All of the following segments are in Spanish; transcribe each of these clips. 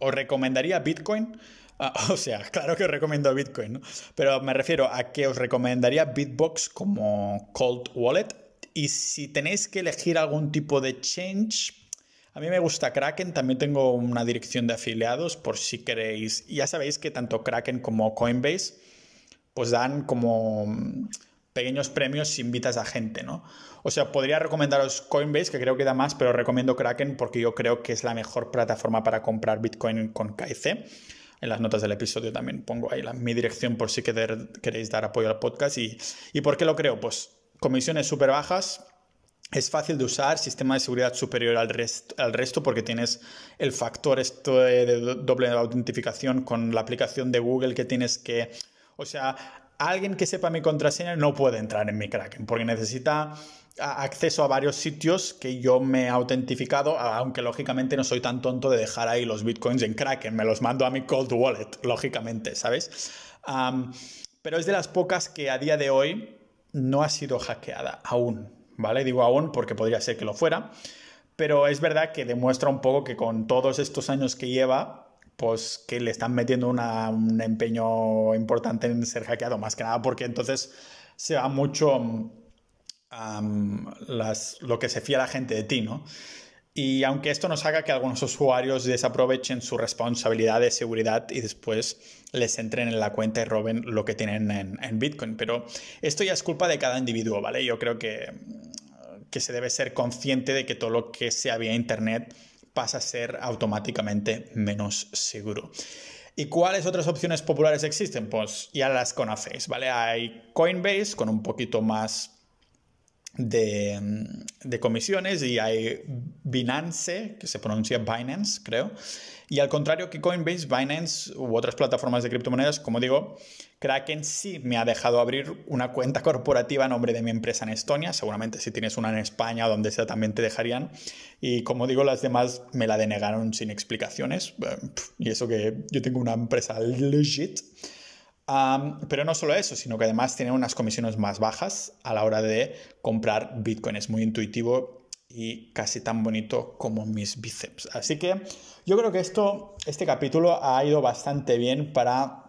¿Os recomendaría Bitcoin? Ah, o sea, claro que os recomiendo Bitcoin, ¿no? Pero me refiero a que os recomendaría Bitbox como cold wallet. Y si tenéis que elegir algún tipo de change, a mí me gusta Kraken, también tengo una dirección de afiliados por si queréis. Ya sabéis que tanto Kraken como Coinbase pues dan como mm, pequeños premios si invitas a gente, ¿no? O sea, podría recomendaros Coinbase, que creo que da más, pero recomiendo Kraken porque yo creo que es la mejor plataforma para comprar Bitcoin con KIC. En las notas del episodio también pongo ahí la, mi dirección por si queréis dar apoyo al podcast. Y, por qué lo creo? Pues comisiones súper bajas, es fácil de usar, sistema de seguridad superior al, al resto porque tienes el factor esto de, doble autentificación con la aplicación de Google que tienes que... O sea, alguien que sepa mi contraseña no puede entrar en mi Kraken porque necesita acceso a varios sitios que yo me he autentificado, aunque lógicamente no soy tan tonto de dejar ahí los bitcoins en Kraken, me los mando a mi cold wallet, lógicamente, ¿sabes? pero es de las pocas que a día de hoy no ha sido hackeada aún, ¿vale? Digo aún porque podría ser que lo fuera, pero es verdad que demuestra un poco que con todos estos años que lleva, pues que le están metiendo un empeño importante en ser hackeado, más que nada porque entonces se va mucho lo que se fía la gente de ti, ¿no? Y aunque esto nos haga que algunos usuarios desaprovechen su responsabilidad de seguridad y después les entren en la cuenta y roben lo que tienen en, Bitcoin. Pero esto ya es culpa de cada individuo, ¿vale? Yo creo que, que se debe ser consciente de que todo lo que sea vía Internet pasa a ser automáticamente menos seguro. ¿Y cuáles otras opciones populares existen? Pues ya las conocéis, ¿vale? Hay Coinbase con un poquito más de, mm, de, comisiones y hay Binance, que se pronuncia Binance, creo. Y al contrario que Coinbase, Binance u otras plataformas de criptomonedas, como digo, Kraken sí me ha dejado abrir una cuenta corporativa a nombre de mi empresa en Estonia. Seguramente si tienes una en España donde sea también te dejarían. Y como digo, las demás me la denegaron sin explicaciones. Eh, y eso que yo tengo una empresa legit pero no solo eso, sino que además tiene unas comisiones más bajas a la hora de comprar Bitcoin. Es muy intuitivo y casi tan bonito como mis bíceps. Así que yo creo que esto, este capítulo ha ido bastante bien para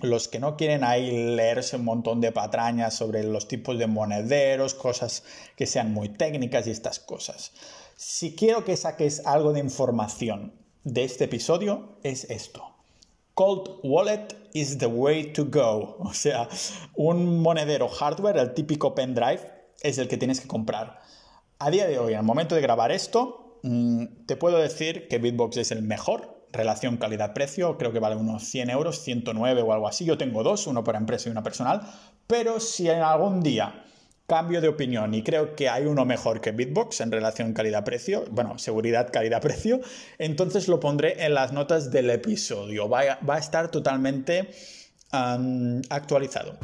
los que no quieren ahí leerse un montón de patrañas sobre los tipos de monederos, cosas que sean muy técnicas y estas cosas. Si quiero que saques algo de información de este episodio, es esto. Cold Wallet is the way to go. O sea, un monedero hardware, el típico pendrive, es el que tienes que comprar. A día de hoy, al momento de grabar esto, mm, te puedo decir que Bitbox es el mejor. Relación calidad-precio, creo que vale unos 100 euros, 109 o algo así. Yo tengo dos, uno para empresa y uno personal. Pero si en algún día cambio de opinión y creo que hay uno mejor que Bitbox en relación calidad-precio, bueno, seguridad, calidad-precio, entonces lo pondré en las notas del episodio. Va a, va a estar totalmente actualizado.